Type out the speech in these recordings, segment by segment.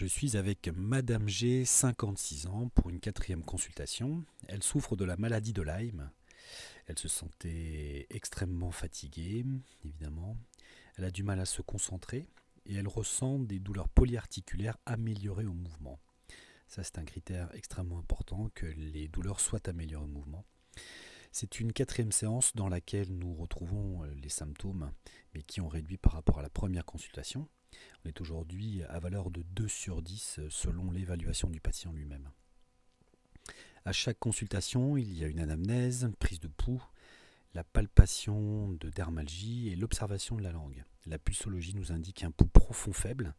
Je suis avec Madame G, 56 ans, pour une quatrième consultation. Elle souffre de la maladie de Lyme. Elle se sentait extrêmement fatiguée, évidemment. Elle a du mal à se concentrer et elle ressent des douleurs polyarticulaires améliorées au mouvement. Ça, c'est un critère extrêmement important que les douleurs soient améliorées au mouvement. C'est une quatrième séance dans laquelle nous retrouvons euh, les symptômes, mais qui ont réduit par rapport à la première consultation. On est aujourd'hui à valeur de 2 sur 10 euh, selon l'évaluation du patient lui-même. À chaque consultation, il y a une anamnèse, prise de pouls, la palpation de dermalgie et l'observation de la langue. La pulsologie nous indique un pouls profond faible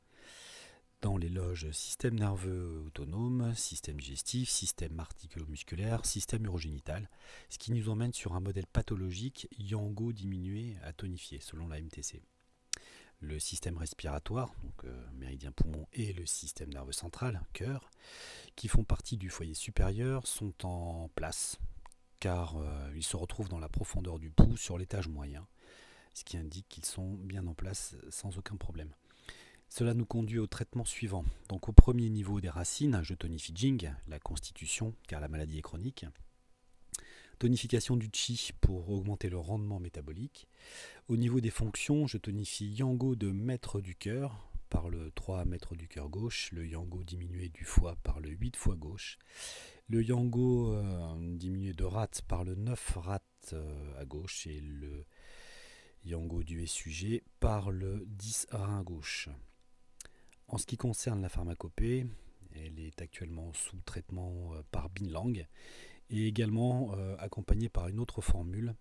dans les loges système nerveux autonome, système digestif, système articulomusculaire, système urogénital, ce qui nous emmène sur un modèle pathologique yango diminué à tonifier selon la MTC le système respiratoire, donc euh, méridien poumon et le système nerveux central, cœur, qui font partie du foyer supérieur, sont en place, car euh, ils se retrouvent dans la profondeur du pouls sur l'étage moyen, ce qui indique qu'ils sont bien en place sans aucun problème. Cela nous conduit au traitement suivant. Donc au premier niveau des racines, je tonifie Jing, la constitution, car la maladie est chronique tonification du chi pour augmenter le rendement métabolique. Au niveau des fonctions, je tonifie Yango de maître du cœur par le 3 Maître du cœur gauche, le Yango diminué du foie par le 8 foie gauche, le Yango euh, diminué de Rate par le 9 Rate euh, à gauche et le Yango du SUG par le 10 rein gauche. En ce qui concerne la pharmacopée, elle est actuellement sous traitement euh, par Binlang et également euh, accompagné par une autre formule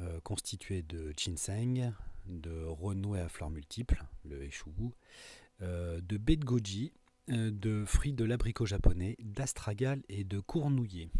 euh, constituée de ginseng, de renoué à fleurs multiples, le euh, de baie de goji, de fruits de l'abricot japonais, d'astragal et de cournouillé.